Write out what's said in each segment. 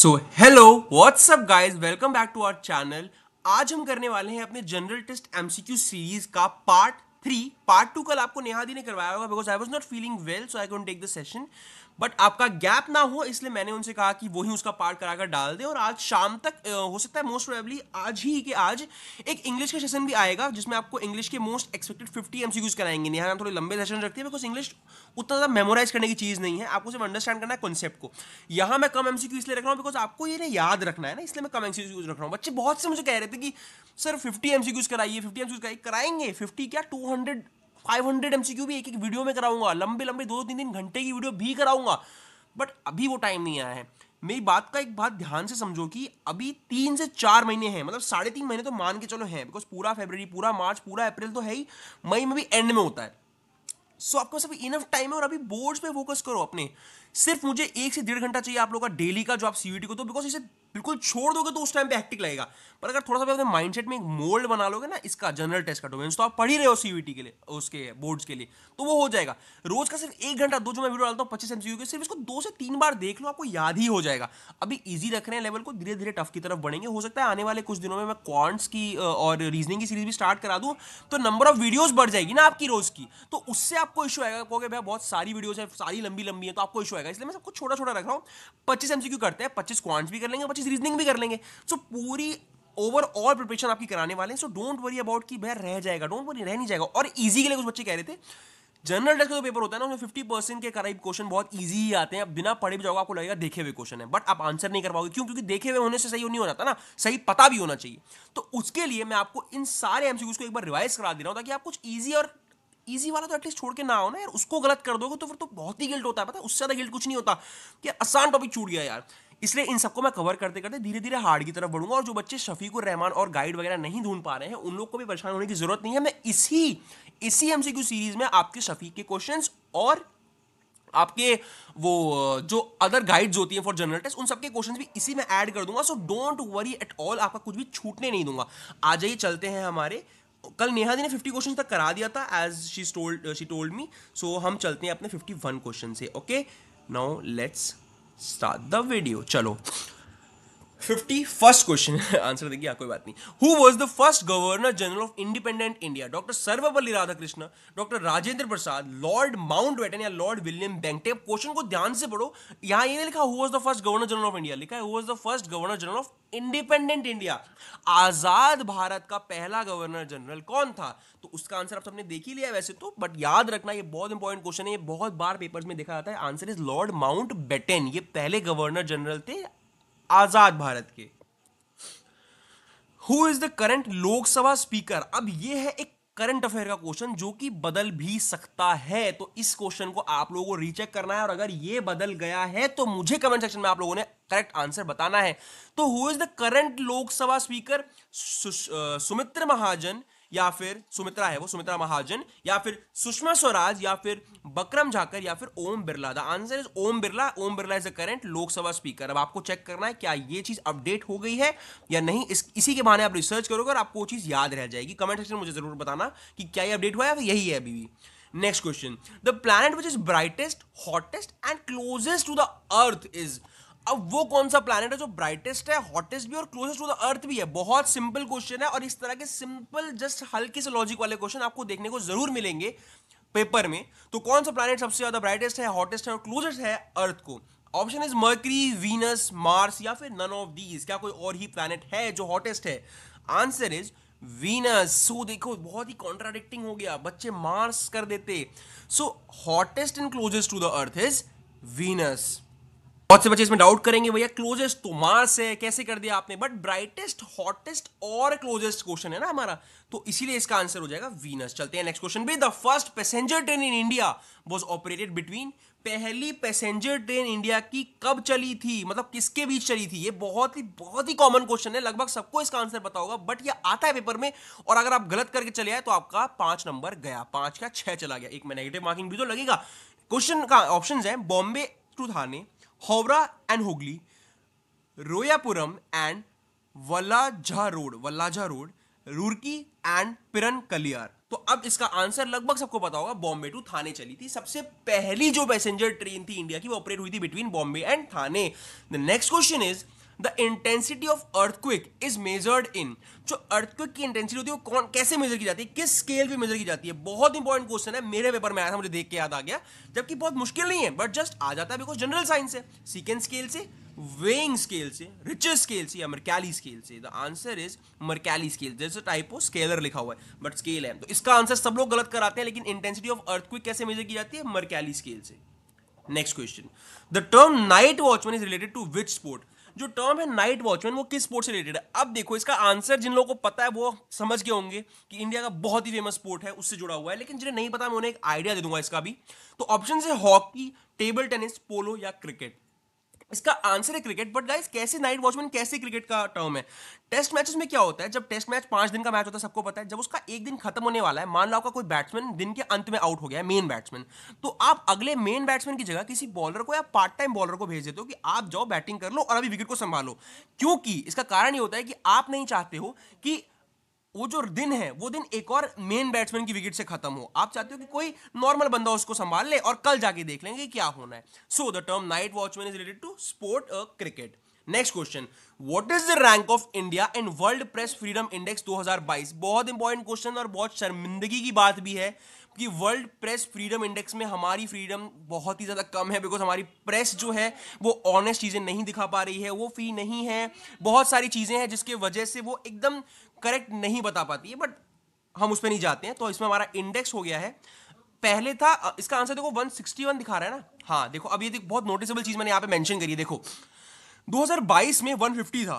So hello whatsapp guys welcome back to our channel आज हम करने वाले हैं अपने जनरल टेस्ट एमसीक्यू सीरीज का पार्ट थ्री पार्ट टू कल आपको नेहा दी ने करवाया होगा because I was not feeling well so I can't take the session but आपका गैप ना हो इसलिए मैंने उनसे कहा कि वही उसका पार्ट कराकर डाल दे और आज शाम तक हो सकता है मोस्ट प्रोबेबली आज ही के आज एक इंग्लिश का सेशन भी आएगा जिसमें आपको इंग्लिश के मोस्ट एक्सपेक्टेड फिफ्टी एमसीक्यूज कराएंगे यहाँ हम थोड़े लंबे सेशन रखते हैं बिकॉज इंग्लिश उतना ज़्यादा मेमोराइज करने की चीज़ नहीं है आपको सिर्फ अंडरस्टैंड करना है कॉन्सेप्ट को यहाँ मैं कम एम इसलिए रख रहा हूँ बिकॉज आपको ये याद रखना है ना इसलिए मैं कम एम रख रहा हूँ बच्चे बहुत से मुझे कह रहे थे कि सर फिफ्टी एम कराइए फिफ्टी एम कराइए कराएंगे फिफ्टी क्या टू हंड्रेड फाइव 500 एमसीक्यू भी एक एक वीडियो में कराऊंगा लंबे लंबे दो तीन तीन घंटे की वीडियो भी कराऊंगा बट अभी वो टाइम नहीं आया है मेरी बात का एक बात ध्यान से समझो कि अभी तीन से चार महीने हैं मतलब साढ़े तीन महीने तो मान के चलो हैं बिकॉज पूरा फेबररी पूरा मार्च पूरा अप्रैल तो है ही मई में भी एंड में होता है सो so, आपको सब इनफ टाइम है और अभी बोर्ड्स पे फोकस करो अपने सिर्फ मुझे एक से डेढ़ घंटा चाहिए आप लोग का डेली का जो आप सीवीटी को तो बिकॉज इसे बिल्कुल छोड़ दोगे तो उस टाइम पे हेक्टिक लगेगा पर अगर थोड़ा सा अपने माइंडसेट में एक मोल्ड बना लोगे ना इसका जनरल टेस्ट का डोमेंस तो आप पढ़ ही रहे हो सीवीटी के लिए उसके बोर्ड्स के लिए तो वो हो जाएगा रोज का सिर्फ एक घंटा दो जो मैं वीडियो डालता हूँ पच्चीस एमसीयू के सिर्फ इसको दो से तीन बार देख लो आपको याद ही हो जाएगा अभी ईजी रख रहे हैं लेवल को धीरे धीरे टफ की तरफ बढ़ेंगे हो सकता है आने वाले कुछ दिनों में मैं क्वांट्स की और रीजनिंग की सीरीज भी स्टार्ट करा दूँ तो नंबर ऑफ वीडियोज बढ़ जाएगी ना आपकी रोज की तो उससे आपको इशू आएगा कहोगे भैया बहुत सारी वीडियोज है सारी लंबी लंबी है तो आपको इशू रहेगा इसलिए मैं सबको छोटा छोटा रख रहा हूँ पच्चीस एम करते हैं पच्चीस क्वांट्स भी कर लेंगे पच्चीस रीजनिंग भी कर लेंगे सो पूरी ओवरऑल प्रिपरेशन आपकी कराने वाले हैं सो डोंट वरी अबाउट कि भैया रह जाएगा डोंट वरी रह नहीं जाएगा और ईजी के लिए कुछ बच्चे कह रहे थे जनरल टेस्ट का जो पेपर होता है ना उसमें फिफ्टी परसेंट के करीब क्वेश्चन बहुत ईजी ही आते हैं बिना पढ़े भी जाओगे आपको लगेगा देखे हुए क्वेश्चन है बट आप आंसर नहीं कर पाओगे क्यों क्योंकि देखे हुए होने से सही नहीं हो जाता ना सही पता भी होना चाहिए तो उसके लिए मैं आपको इन सारे एमसीक्यूज को एक बार रिवाइज करा दे रहा हूँ ताकि आप कुछ ईजी और ईजी वाला तो एटलीस्ट छोड़ के ना आओ ना यार उसको गलत कर दोगे तो फिर तो बहुत ही गिल्ट होता है पता उससे ज़्यादा गिल्ट कुछ नहीं होता कि आसान टॉपिक छूट गया यार इसलिए इन सबको मैं कवर करते करते धीरे धीरे हार्ड की तरफ बढ़ूंगा और जो बच्चे शफीक रहमान और गाइड वगैरह नहीं ढूंढ पा रहे हैं उन लोग को भी परेशान होने की जरूरत नहीं है मैं इसी इसी एमसीक्यू सीरीज में आपके शफीक के क्वेश्चन और आपके वो जो अदर गाइड्स होती हैं फॉर जनरल टेस्ट उन सबके क्वेश्चंस भी इसी में ऐड कर दूंगा so don't worry at all आपका कुछ भी छूटने नहीं दूंगा आ जाइए चलते हैं हमारे कल नेहा जी ने फिफ्टी क्वेश्चन तक करा दिया था as she told she told me so हम चलते हैं अपने फिफ्टी वन क्वेश्चन से okay now let's start the video चलो फिफ्टी फर्स्ट क्वेश्चन आंसर देखिए कोई बात नहीं who was the first governor general of independent India doctor Sarvepalli Radhakrishnan doctor Rajendra Prasad lord Mountbatten या लॉर्ड विलियम बैंकटेप क्वेश्चन को ध्यान से पढ़ो यहाँ ये लिखा who was the first governor general of India लिखा है who was the first governor general of independent India आजाद भारत का पहला गवर्नर जनरल कौन था तो उसका आंसर आप सबने देख ही लिया वैसे तो बट याद रखना ये बहुत इंपॉर्टेंट क्वेश्चन है ये बहुत बार पेपर्स में देखा जाता है answer is lord Mountbatten ये पहले गवर्नर जनरल थे आजाद भारत के who is the current Lok Sabha speaker अब ये है एक करंट अफेयर का क्वेश्चन जो कि बदल भी सकता है तो इस क्वेश्चन को आप लोगों को रीचेक करना है और अगर ये बदल गया है तो मुझे कमेंट सेक्शन में आप लोगों ने करेक्ट आंसर बताना है तो who is the current Lok Sabha speaker Sumitra Mahajan या फिर सुमित्रा है वो सुमित्रा महाजन या फिर सुषमा स्वराज या फिर बकरम झाकर या फिर Om Birla the answer is Om Birla Om Birla is the current Lok Sabha speaker अब आपको चेक करना है क्या ये चीज अपडेट हो गई है या नहीं इस, इसी के बहाने आप रिसर्च करोगे और आपको वो चीज याद रह जाएगी कमेंट सेक्शन में मुझे जरूर बताना कि क्या ये अपडेट हुआ है यही है अभी भी next question the planet which is brightest hottest and closest to the earth is अब वो कौन सा प्लानट है जो ब्राइटेस्ट है हॉटेस्ट भी और क्लोजेस्ट टू द अर्थ भी है बहुत सिंपल क्वेश्चन है और इस तरह के सिंपल जस्ट हल्के से लॉजिक वाले क्वेश्चन आपको देखने को जरूर मिलेंगे पेपर में तो कौन सा प्लानट सबसे ज्यादा ब्राइटेस्ट है हॉटेस्ट है और क्लोजेस्ट है अर्थ को option is Mercury Venus Mars या फिर नन ऑफ दीज क्या कोई और ही प्लानट है जो हॉटेस्ट है आंसर इज वीनस सो देखो बहुत ही कॉन्ट्राडिक्टिंग हो गया बच्चे मार्स कर देते so hottest and closest to the earth is Venus बहुत से बच्चे इसमें डाउट करेंगे भैया क्लोजेस्ट तो मार्स है कैसे कर दिया आपने बट ब्राइटेस्ट हॉटेस्ट और क्लोजेस्ट क्वेश्चन है ना हमारा तो इसीलिए इसका आंसर हो जाएगा वीनस चलते हैं नेक्स्ट क्वेश्चन भी the first passenger train in India was operated between पहली पैसेंजर ट्रेन इंडिया की कब चली थी मतलब किसके बीच चली थी ये बहुत ही बहुत ही कॉमन क्वेश्चन है लगभग सबको इसका आंसर पता होगा बट ये आता है पेपर में और अगर आप गलत करके चले आए तो आपका पांच नंबर गया पांच का छह चला गया एक में नेगेटिव मार्किंग भी तो लगेगा क्वेश्चन का ऑप्शन है Bombay to Thane Howrah and Hooghly, Royapuram and Wallajah Road, Wallajah Road, Roorkee and Piran Kaliyar तो अब इसका आंसर लगभग सबको पता होगा बॉम्बे टू थाने चली थी सबसे पहली जो पैसेंजर ट्रेन थी इंडिया की वो ऑपरेट हुई थी between Bombay and Thane the next question is the intensity of earthquake is measured in जो अर्थक्विक की इंटेंसिटी होती है वो कौन कैसे मेजर की जाती है किस स्केल पे मेजर की जाती है बहुत इंपॉर्टेंट क्वेश्चन है मेरे पेपर में आया था मुझे देख के याद आ गया जबकि बहुत मुश्किल नहीं है बट जस्ट आ जाता है बिकॉज जनरल साइंस है सीकेंड स्केल से वेइंग स्केल से रिचेस स्केल से या मर्कैली स्केल से the answer is Mercalli scale जैसे टाइप ऑफ स्केलर लिखा हुआ है बट स्केल है तो इसका आंसर सब लोग गलत कराते हैं लेकिन इंटेंसिटी ऑफ अर्थक्विक कैसे मेजर की जाती है मर्कैली स्केल से next question the term night watchman is related to which sport जो टर्म है नाइट वॉचमैन वो किस स्पोर्ट से रिलेटेड है अब देखो इसका आंसर जिन लोगों को पता है वो समझ गए होंगे कि इंडिया का बहुत ही फेमस स्पोर्ट है उससे जुड़ा हुआ है लेकिन जिन्हें नहीं पता मैं उन्हें एक आइडिया दे दूंगा इसका भी तो ऑप्शन है हॉकी टेबल टेनिस पोलो या क्रिकेट इसका आंसर है क्रिकेट बट गाइस कैसे नाइट वॉचमैन कैसे क्रिकेट का टर्म है टेस्ट मैचेस में क्या होता है जब टेस्ट मैच पांच दिन का मैच होता है सबको पता है जब उसका एक दिन खत्म होने वाला है मान लो आपका कोई बैट्समैन दिन के अंत में आउट हो गया है मेन बैट्समैन तो आप अगले मेन बैट्समैन की जगह किसी बॉलर को या पार्ट टाइम बॉलर को भेज देते हो कि आप जाओ बैटिंग कर लो और अभी विकेट को संभालो क्योंकि इसका कारण ये होता है कि आप नहीं चाहते हो कि वो जो दिन है वो दिन एक और मेन बैट्समैन की विकेट से खत्म हो आप चाहते हो कि कोई नॉर्मल बंदा उसको संभाल ले और कल जाके देख लेंगे क्या होना है so the term night watchman is related to sport cricket next question what is the rank of India in world press freedom index 2022 बहुत इंपॉर्टेंट क्वेश्चन और बहुत शर्मिंदगी की बात भी है कि वर्ल्ड प्रेस फ्रीडम इंडेक्स में हमारी फ्रीडम बहुत ही ज़्यादा कम है बिकॉज हमारी प्रेस जो है वो ऑनेस्ट चीज़ें नहीं दिखा पा रही है वो फ्री नहीं है बहुत सारी चीज़ें हैं जिसके वजह से वो एकदम करेक्ट नहीं बता पाती है बट हम उस पर नहीं जाते हैं तो इसमें हमारा इंडेक्स हो गया है पहले था इसका आंसर देखो 161 दिखा रहा है ना हाँ देखो अब ये देख बहुत नोटिसेबल चीज़ मैंने यहाँ पे मेंशन करी है देखो 2022 में 150 था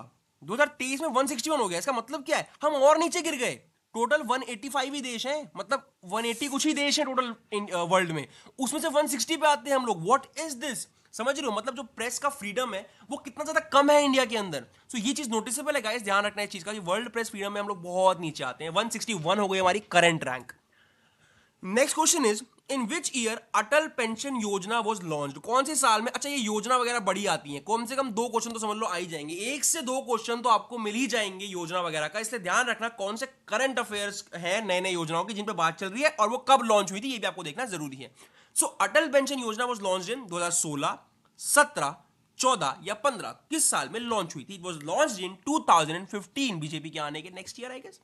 2023 में 161 हो गया इसका मतलब क्या है हम और नीचे गिर गए टोटल 185 ही देश हैं मतलब 180 कुछ ही देश हैं टोटल वर्ल्ड में उसमें से 160 पे आते हैं हम लोग व्हाट इज दिस समझ रहे हो मतलब जो प्रेस का फ्रीडम है वो कितना ज़्यादा कम है इंडिया के अंदर सो so, ये चीज़ नोटिसेबल है गाइस ध्यान रखना है इस चीज़ का कि वर्ल्ड प्रेस फ्रीडम में हम लोग बहुत नीचे आते हैं 161 हो गई हमारी current rank next question is in which year Atal Pension Yojana was launch कौन से साल में अच्छा ये योजना वगैरह बड़ी आती है कम से कम दो क्वेश्चन तो समझ लो आई जाएंगे एक से दो क्वेश्चन तो आपको मिल ही जाएंगे योजना वगैरह का इसलिए ध्यान रखना कौन से करंट अफेयर्स हैं नए नए योजनाओं की जिन पर बात चल रही है और वो कब लॉन्च हुई थी ये भी आपको देखना जरूरी है so Atal Pension Yojana was launch in दो हजार सोलह सत्रह चौदह या पंद्रह किस साल में लॉन्च हुई थी was launch in two thousand and fifteen BJP के आने के नेक्स्ट ईयर आई गेस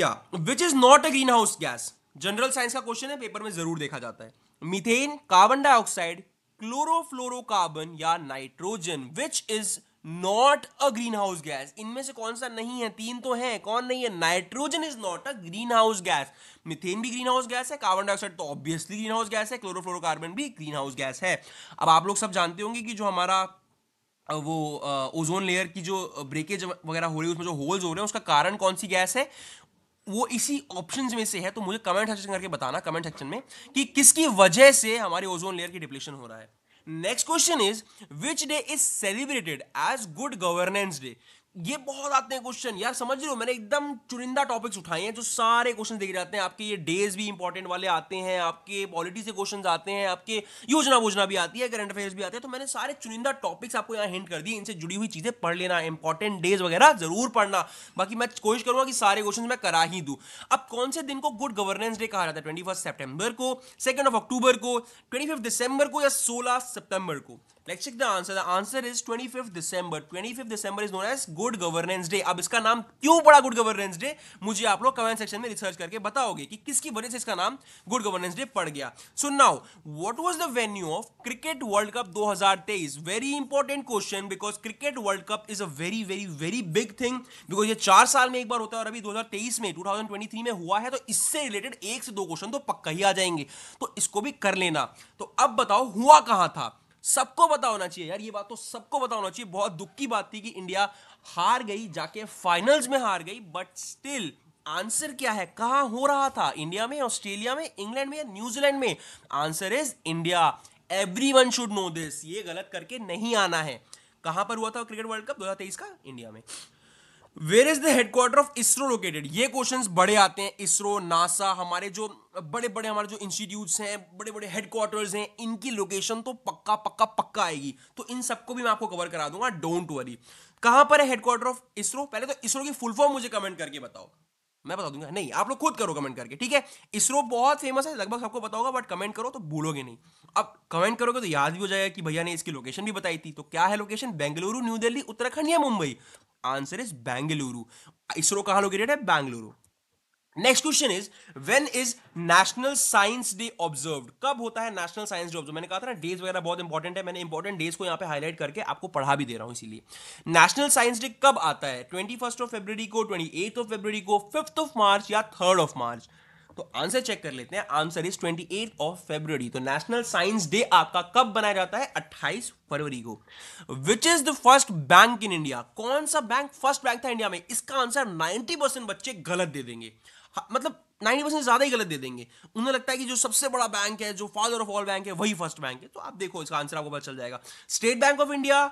या which is not a green house gas general science का क्वेश्चन है पेपर में जरूर देखा जाता है मीथेन कार्बन डाइऑक्साइड क्लोरोफ्लोरोकार्बन या nitrogen which is not a green house gas इनमें से कौन सा नहीं है तीन तो है कौन नहीं है nitrogen is not a green house gas methane भी ग्रीन हाउस गैस है कार्बन डाइऑक्साइड तो ऑब्वियसली ग्रीन हाउस गैस है क्लोरोफ्लोरोकार्बन भी ग्रीन हाउस गैस है अब आप लोग सब जानते होंगे कि जो हमारा वो ओजोन लेयर की जो ब्रेकेज वगैरह हो रही है उसमें जो होल्स हो रहे हैं उसका कारण कौन सी गैस है वो इसी ऑप्शन में से है तो मुझे कमेंट सेक्शन करके बताना कमेंट सेक्शन में कि किसकी वजह से हमारे ओजोन लेयर की डिप्लेशन हो रहा है next question is which day is celebrated as good governance day ये बहुत आते हैं क्वेश्चन यार समझ रहे हो मैंने एकदम चुनिंदा टॉपिक्स उठाए हैं जो सारे क्वेश्चन देख जाते हैं आपके ये डेज भी इंपॉर्टेंट वाले आते हैं आपके पॉलिटी से क्वेश्चन आते हैं आपके योजना वोजना भी आती है करंट अफेयर्स भी आते हैं तो मैंने सारे चुनिंदा टॉपिक्स आपको यहाँ हिंट कर दिए इनसे जुड़ी हुई चीज़ें पढ़ लेना इंपॉर्टेंट डेज वगैरह जरूर पढ़ना बाकी मैं कोशिश करूंगा कि सारे क्वेश्चन मैं करा ही दू अब कौन से दिन को गुड गवर्नेंस डे कहा जाता है ट्वेंटी फर्स्ट को सेकेंड ऑफ अक्टूबर को ट्वेंटी दिसंबर को या सोलह सितंबर को Let's check the answer. The answer is 25th December. 25th December is known as Good Governance Day. अब इसका नाम क्यों पड़ा Good Governance Day? मुझे आप लोग कमेंट सेक्शन में रिसर्च करके बताओगे कि किसकी वजह से इसका नाम Good Governance Day पड़ गया. So now, what was the venue of Cricket World Cup 2023? Very important question because Cricket World Cup is a very very very big thing because ये चार साल में एक बार होता है और अभी 2023 में 2023 में हुआ है तो इससे रिलेटेड एक से दो क्वेश्चन तो पक्का ही आ जाएंगे तो इसको भी कर लेना तो अब बताओ हुआ कहाँ था सबको पता होना चाहिए यार ये बात तो सबको पता होना चाहिए बहुत दुख की बात थी कि इंडिया हार गई जाके फाइनल्स में हार गई बट स्टिल आंसर क्या है कहां हो रहा था इंडिया में ऑस्ट्रेलिया में इंग्लैंड में या न्यूजीलैंड में answer is India everyone should know this ये गलत करके नहीं आना है कहां पर हुआ था क्रिकेट वर्ल्ड कप दो का इंडिया में where is the headquarter of ISRO located ये क्वेश्चंस बड़े आते हैं इसरो नासा हमारे जो बड़े बड़े हमारे जो इंस्टीट्यूट्स हैं बड़े बड़े हेडक्वार्टर्स हैं इनकी लोकेशन तो पक्का पक्का पक्का आएगी तो इन सबको भी मैं आपको कवर करा दूंगा डोंट वरी कहां पर है हेडक्वार्टर ऑफ इसरो पहले तो इसरो की फुल फॉर्म मुझे कमेंट करके बताओ मैं बता दूंगा नहीं आप लोग खुद करो कमेंट करके ठीक है इसरो बहुत फेमस है लगभग सबको पता होगा बट कमेंट करो तो भूलोगे नहीं अब कमेंट करोगे तो याद भी हो जाएगा कि भैया ने इसकी लोकेशन भी बताई थी तो क्या है लोकेशन बेंगलुरु न्यू दिल्ली उत्तराखंड या मुंबई आंसर इज बेंगलुरु इसरो कहाँ लोकेटेड है Bengaluru next question is when is national science day observe कब होता है नेशनल साइंस डे ऑब्जर्व मैंने कहा था ना डेज वगैरह बहुत इंपॉर्टेंट है मैंने इंपॉर्टेंट डेज को यहाँ पे हाईलाइट करके आपको पढ़ा भी दे रहा हूँ इसीलिए नेशनल साइंस डे कब आता है ट्वेंटी फर्स्ट ऑफ फेबर को ट्वेंटी एथ ऑफ फेबर को फिफ्थ ऑफ मार्च या थर्ड ऑफ मार्च तो आंसर चेक कर लेते हैं answer is twenty eighth of February तो नेशनल साइंस डे आपका कब बनाया जाता है अट्ठाईस फरवरी को which is the first bank in India कौन सा बैंक फर्स्ट बैंक था इंडिया में इसका आंसर नाइनटी परसेंट बच्चे गलत दे देंगे हाँ, मतलब नाइन्टी परसेंट ज़्यादा ही गलत दे देंगे उन्हें लगता है कि जो सबसे बड़ा बैंक है जो फादर ऑफ ऑल बैंक है वही फर्स्ट बैंक है तो आप देखो इसका आंसर आपको पता चल जाएगा स्टेट बैंक ऑफ इंडिया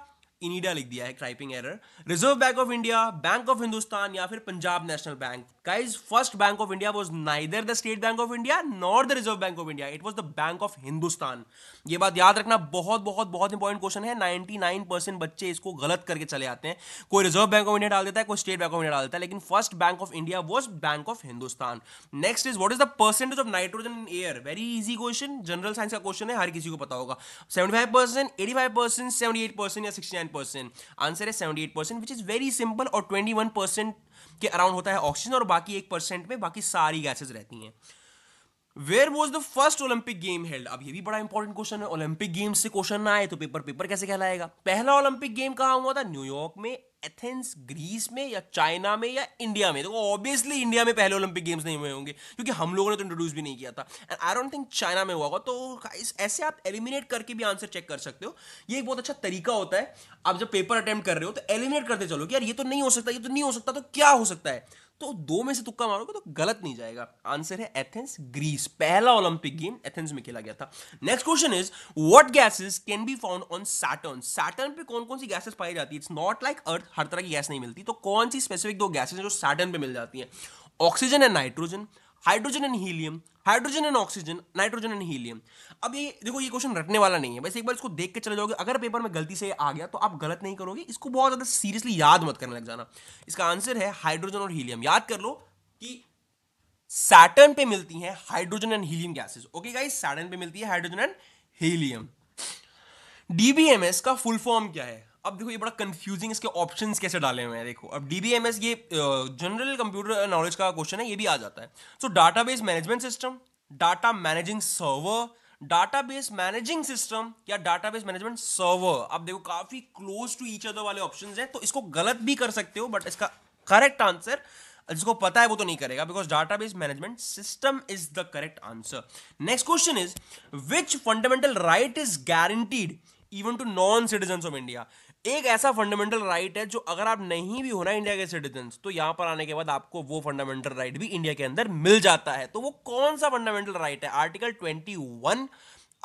इनिडा लिख दिया है typing error Reserve Bank of India Bank of Hindustan या फिर Punjab National Bank guys first bank of India was neither the State Bank of India nor the Reserve Bank of India it was the Bank of Hindustan ये बात याद रखना बहुत बहुत बहुत important question है 99 परसेंट बच्चे इसको गलत करके चले आते हैं कोई रिजर्व बैंक ऑफ इंडिया डाल देता है कोई स्टेट बैंक ऑफ इंडिया डाल देता है लेकिन first bank of India was bank of Hindustan next is what is the percentage of nitrogen in air very easy question general science का क्वेश्चन है हर किसी को पता होगा seventy five percent eighty five percent seventy eight percent या sixty seven percent answer है seventy eight percent which is very simple और ट्वेंटी वन परसेंट के अराउंड होता है ऑक्सीजन और बाकी एक परसेंट में बाकी सारी गैसेज रहती हैं where was the first Olympic game held अब ये भी बड़ा इंपॉर्टेंट क्वेश्चन है ओलंपिक गेम्स से क्वेश्चन ना आए तो पेपर पेपर कैसे कहलाएगा पहला ओलंपिक गेम कहाँ हुआ था न्यूयॉर्क में एथेंस ग्रीस में या चाइना में या इंडिया में देखो ऑब्वियसली इंडिया में पहले ओलंपिक गेम्स नहीं हुए होंगे क्योंकि हम लोगों ने तो इंट्रोड्यूस भी नहीं किया था and I don't think China में हुआ होगा तो ऐसे आप एलिमिनेट करके भी आंसर चेक कर सकते हो ये एक बहुत अच्छा तरीका होता है आप जब पेपर अटैम्प्ट कर रहे हो तो एलिमिनेट करते चलो कि यार ये तो नहीं हो सकता ये तो नहीं हो सकता तो क्या हो सकता है तो दो में से तुक्का मारोगे तो गलत नहीं जाएगा आंसर है एथेंस ग्रीस पहला ओलंपिक गेम एथेंस में खेला गया था next question is what gases can be found on Saturn Saturn पे कौन कौन सी गैसेस पाई जाती है इट्स नॉट लाइक अर्थ हर तरह की गैस नहीं मिलती तो कौन सी स्पेसिफिक दो गैसेज जो सैटर्न पे मिल जाती है oxygen and nitrogen hydrogen and helium hydrogen and oxygen nitrogen and helium अब ये देखो ये क्वेश्चन रटने वाला नहीं है बस एक बार इसको देख के चले जाओगे अगर पेपर में गलती से आ गया तो आप गलत नहीं करोगे इसको बहुत ज़्यादा सीरियसली याद मत करने लग जाना इसका आंसर है हाइड्रोजन और हीलियम याद कर लो कि सैटर्न पे मिलती है hydrogen and helium gases okay guys Saturn पे मिलती है हाइड्रोजन एंड हीलियम डीबीएमएस का फुल फॉर्म क्या है अब देखो ये बड़ा कंफ्यूजिंग इसके ऑप्शन कैसे डाले हुए हैं देखो अब डी ये जनरल कंप्यूटर नॉलेज का क्वेश्चन है ये भी आ जाता है so data base management system data managing server base managing system या बेस मैनेजमेंट सर्वर आप देखो काफी क्लोज टू ईच अदर वाले ऑप्शन हैं तो इसको गलत भी कर सकते हो बट इसका करेक्ट आंसर जिसको पता है वो तो नहीं करेगा because data base management system is the correct answer next question is which fundamental right is guaranteed even to non citizen of India एक ऐसा फंडामेंटल राइट right है जो अगर आप नहीं भी होना इंडिया के सिटीजन तो यहां पर आने के बाद आपको वो फंडामेंटल राइट right भी इंडिया के अंदर मिल जाता है तो वो कौन सा फंडामेंटल राइट right है article twenty one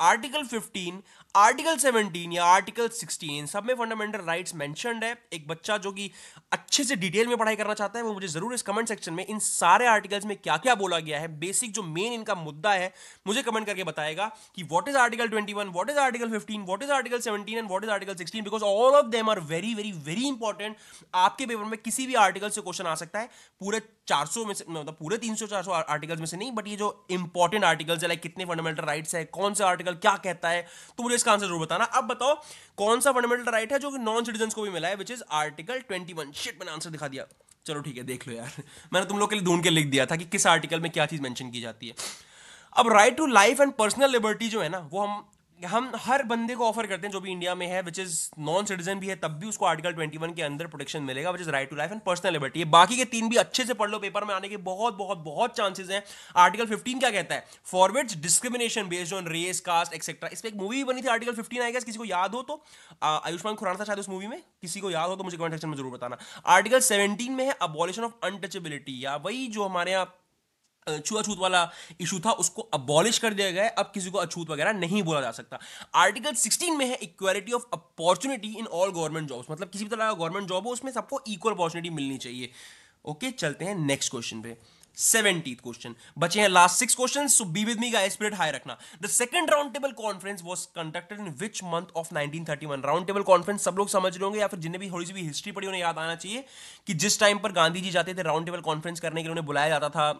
article 15, article 17 या आर्टिकल 16 सब में फंडामेंटल राइट्स मेंशनड है एक बच्चा जो कि अच्छे से डिटेल में पढ़ाई करना चाहता है वो मुझे ज़रूर इस कमेंट सेक्शन में इन सारे आर्टिकल्स में क्या क्या बोला गया है बेसिक जो मेन इनका मुद्दा है मुझे कमेंट करके बताएगा कि what is article 21, what is article fifteen what is article 17 and what is article sixteen because all of them are very very very important आपके पेपर में किसी भी आर्टिकल से क्वेश्चन आ सकता है पूरे 400 में से मतलब पूरे 300 सौ आर्टिकल्स में से नहीं बट ये जो इंपॉर्टेंट आर्टिकल्स है लाइक कितने फंडामेंटल राइट्स है कौन से आर्टिकल आर्टिकल क्या कहता है तो मुझे इसका आंसर जरूर बताना अब बताओ कौन सा फंडामेंटल राइट है जो कि नॉन सिटीजन को भी मिला है which is article twenty one shit मैंने आंसर दिखा दिया चलो ठीक है देख लो यार मैंने तुम लोग के लिए ढूंढ के लिख दिया था कि किस आर्टिकल में क्या चीज़ मैंशन की जाती है अब right to life and personal liberty जो है ना वो हम हम हर बंदे को ऑफर करते हैं जो भी इंडिया में है विच इज नॉन सिटीजन भी है तब भी उसको आर्टिकल ट्वेंटी वन के अंदर प्रोटेक्शन मिलेगा which is right to life and personal liberty ये बाकी के तीन भी अच्छे से पढ़ लो पेपर में आने के बहुत बहुत बहुत चांसेस हैं आर्टिकल फिफ्टीन क्या कहता है forwards discrimination based on race caste etcetera इस पर एक मूवी बनी थी आर्टिकल फिफ्टीन आएगा किसी को याद हो तो आयुष्मान खुराना था शायद उस मूवी में किसी को याद हो तो मुझे कमेंट सेक्शन में जरूर बताना आर्टिकल सेवेंटीन में है अबॉलिशन ऑफ अनटचेबिलिटी या वही जो हमारे यहाँ छुआछूत वाला इशू था उसको अबॉलिश कर दिया गया है अब किसी को अछूत वगैरह नहीं बोला जा सकता आर्टिकल 16 में है equality of opportunity in all government jobs मतलब किसी भी तरह का गवर्नमेंट जॉब हो उसमें सबको इक्वल अपॉर्चुनिटी मिलनी चाहिए ओके चलते हैं नेक्स्ट क्वेश्चन पे सेवेंटी क्वेश्चन बचे हैं last six question so be with me का स्पिरिट हाई रखना the second round table conference was conducted in which month of 1931 round table conference सब लोग समझ रहे होंगे या फिर जिन्हें भी थोड़ी सी भी हिस्ट्री पढ़ी उन्हें याद आना चाहिए कि जिस टाइम पर गांधी जी जाते थे राउंड टेबल कॉन्फ्रेंस करने के लिए उन्हें बुलाया जाता था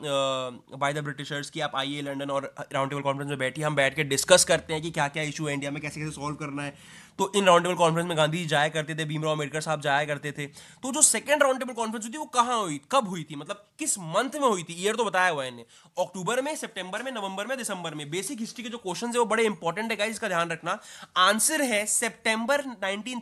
बाय द ब्रिटिशर्स की आप आइए लंडन और राउंड टेबल कॉन्फ्रेंस में बैठिए हम बैठ के डिस्कस करते हैं कि क्या क्या इशू है इंडिया में कैसे कैसे सॉल्व करना है तो इन राउंड टेबल कॉन्फ्रेंस में गांधी जाया करते थे भीमराव अम्बेडकर साहब जाया करते थे तो जो सेकंड राउंड टेबल कॉन्फ्रेंस हुई थी वो कहाँ हुई कब हुई थी मतलब किस मंथ में हुई थी ईयर तो बताया हुआ है इन्हें अक्टूबर में सेप्टेम्बर में नवंबर में दिसंबर में बेसिक हिस्ट्री के जो क्वेश्चन है वो बड़े इंपॉर्टेंट है इसका ध्यान रखना आंसर है सितंबर नाइनटीन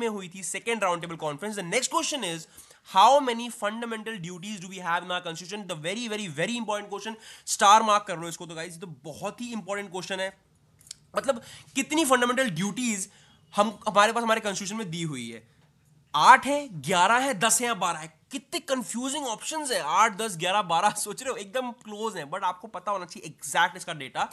में हुई थी second round table conference the next question is how many fundamental duties do we have in our constitution the very very very important question star mark कर लो इसको तो गाइज तो बहुत ही इंपॉर्टेंट क्वेश्चन है मतलब कितनी फंडामेंटल ड्यूटीज हम हमारे पास हमारे कॉन्स्टिट्यूशन में दी हुई है आठ है ग्यारह है दस है या बारह है कितने कंफ्यूजिंग ऑप्शन है आठ दस ग्यारह बारह सोच रहे हो एकदम क्लोज है बट आपको पता होना चाहिए एग्जैक्ट इसका डेटा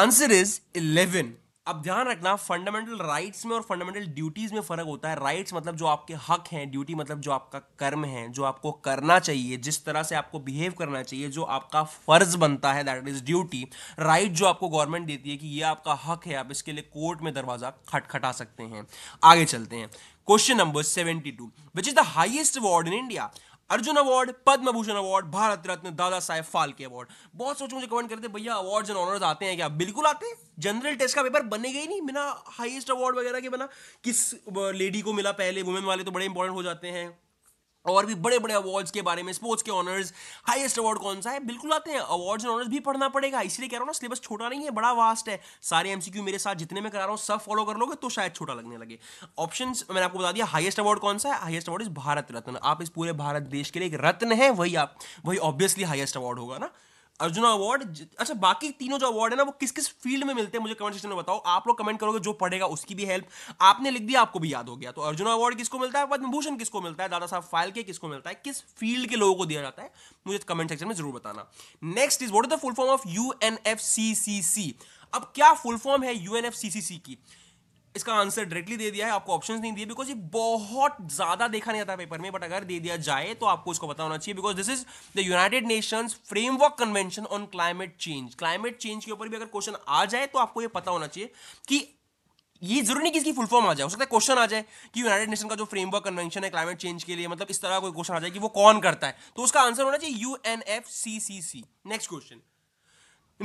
आंसर इज इलेवन अब ध्यान रखना फंडामेंटल राइट्स में और फंडामेंटल ड्यूटीज में फर्क होता है राइट्स मतलब जो आपके हक हैं ड्यूटी मतलब जो आपका कर्म है जो आपको करना चाहिए जिस तरह से आपको बिहेव करना चाहिए जो आपका फर्ज बनता है दैट इज ड्यूटी राइट जो आपको गवर्नमेंट देती है कि ये आपका हक है आप इसके लिए कोर्ट में दरवाजा खटखटा सकते हैं आगे चलते हैं question number seventy two which is the highest award in India Arjun award Padma Bhushan award Bharat Ratna Dada Saheb Phalke award बहुत सोच मुझे कमेंट करते भैया अवार्ड एंड ऑनर्स आते हैं क्या बिल्कुल आते हैं जनरल टेस्ट का पेपर बनेगा ही नहीं बिना हाइएस्ट अवार्ड वगैरह के बना किस लेडी को मिला पहले वुमेन वाले तो बड़े इंपॉर्टेंट हो जाते हैं और भी बड़े बड़े अवार्ड्स के बारे में स्पोर्ट्स के ऑनर्स हाईएस्ट अवार्ड कौन सा है बिल्कुल आते हैं अवार्ड्स एंड ऑनर्स भी पढ़ना पड़ेगा इसलिए कह रहा हूँ ना सिलेबस छोटा नहीं है बड़ा वास्ट है सारे एमसीक्यू मेरे साथ जितने मैं करा रहा हूँ सब फॉलो कर लोगे तो शायद छोटा लगने लगे ऑप्शन मैंने आपको बता दिया हाइएस्ट अवार्ड कौन सा है highest award is Bharat Ratna आप इस पूरे भारत देश के लिए एक रत्न है वही आप वही ऑब्वियसली हाइएस्ट अवार्ड होगा ना अर्जुन अवार्ड अच्छा बाकी तीनों जो अवार्ड है ना वो किस किस फील्ड में मिलते हैं मुझे कमेंट सेक्शन में बताओ आप लोग कमेंट करोगे जो पढ़ेगा उसकी भी हेल्प आपने लिख दिया आपको भी याद हो गया तो अर्जुन अवार्ड किसको मिलता है पद्म भूषण किसको मिलता है दादा साहब के किसको मिलता है किस फील्ड के लोगों को दिया जाता है मुझे कमेंट सेक्शन में जरूर बताना next is what is the full form of U N F C C C अब क्या फुल फॉर्म है यू एन एफ की इसका आंसर डायरेक्टली दे दिया है आपको ऑप्शंस नहीं दिए बिकॉज ये बहुत ज़्यादा देखा नहीं जाता पेपर में बट अगर दे दिया जाए तो आपको उसको पता होना चाहिए because this is the United Nations framework convention on climate change climate change के ऊपर भी अगर क्वेश्चन आ जाए तो आपको ये पता होना चाहिए कि ये जरूरी नहीं कि इसकी फुल फॉर्म आ जाए हो सकता है क्वेश्चन आ जाए कि यूनाइटेड नेशन का जो फ्रेमवर्क कन्वेंशन है क्लाइमेट चेंज के लिए मतलब इस तरह कोई क्वेश्चन आ जाए कि वो कौन करता है तो उसका आंसर होना चाहिए U N F C C next question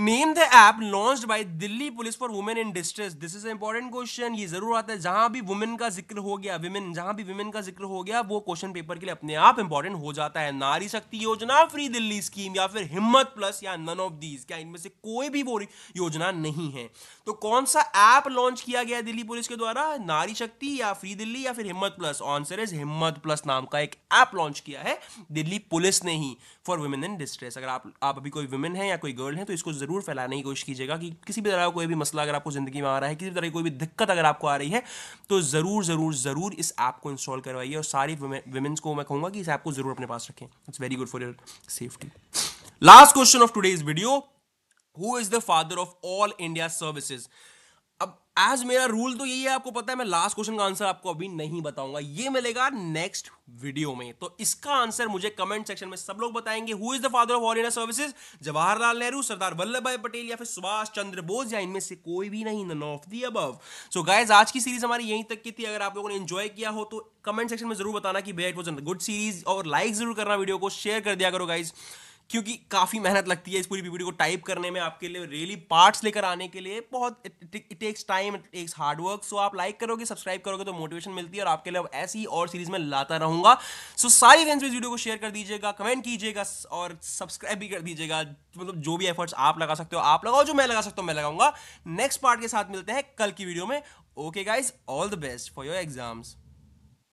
name the app launch by Delhi police for women in distress this is important question ये जरूर आता है जहां भी वुमेन का जिक्र हो गया वुमेन जहां भी वुमेन का जिक्र हो गया वो क्वेश्चन पेपर के लिए अपने आप इंपॉर्टेंट हो जाता है नारी शक्ति योजना फ्री दिल्ली स्कीम या फिर हिम्मत प्लस या नन ऑफ दीज क्या इनमें से कोई भी वो योजना नहीं है तो कौन सा ऐप लॉन्च किया गया दिल्ली पुलिस के द्वारा नारी शक्ति या फ्री दिल्ली या फिर Himmat plus answer is Himmat plus नाम का एक ऐप लॉन्च किया है दिल्ली पुलिस ने ही फॉर वुमेन इन डिस्ट्रेस अगर आप आप अभी कोई वुमेन है या कोई गर्ल है तो इसको ज़रूर फैलाने की कोशिश कीजिएगा कि किसी भी तरह का कोई भी मसला अगर आपको ज़िंदगी में आ रहा है किसी भी तरह की कोई भी दिक्कत अगर आपको आ रही है तो ज़रूर ज़रूर ज़रूर इस ऐप को इंस्टॉल करवाइए और सारी वुमेंस को मैं कहूंगा कि इस ऐप को ज़रूर अपने पास रखें it's very good for your safety last question of today's video who is the father of all India services as मेरा रूल तो यही है आपको पता है मैं लास्ट क्वेश्चन का आंसर आपको अभी नहीं बताऊंगा ये मिलेगा नेक्स्ट वीडियो में तो इसका आंसर मुझे कमेंट सेक्शन में सब लोग बताएंगे who is the father of all India services Jawaharlal Nehru Sardar Vallabhbhai Patel या फिर सुभाष चंद्र बोस या इनमें से कोई भी नहीं none of the above so guys आज की सीरीज हमारी यहीं तक की थी अगर आप लोगों ने एंजॉय किया हो तो कमेंट सेक्शन में जरूर बताना कि बेट वॉज अ गुड सीरीज और लाइक जरूर करना वीडियो को शेयर कर दिया करो गाइज क्योंकि काफ़ी मेहनत लगती है इस पूरी पीपीटी को टाइप करने में आपके लिए रियली पार्ट्स लेकर आने के लिए बहुत it takes time it takes hard work so आप लाइक करोगे सब्सक्राइब करोगे तो मोटिवेशन मिलती है और आपके लिए अब ऐसी और सीरीज में लाता रहूंगा सो so, सारी फ्रेंड्स इस वीडियो को शेयर कर दीजिएगा कमेंट कीजिएगा और सब्सक्राइब भी कर दीजिएगा मतलब जो भी एफर्ट्स आप लगा सकते हो आप लगाओ जो मैं लगा सकता हूँ मैं लगाऊंगा नेक्स्ट पार्ट के साथ मिलते हैं कल की वीडियो में okay guys all the best for your exams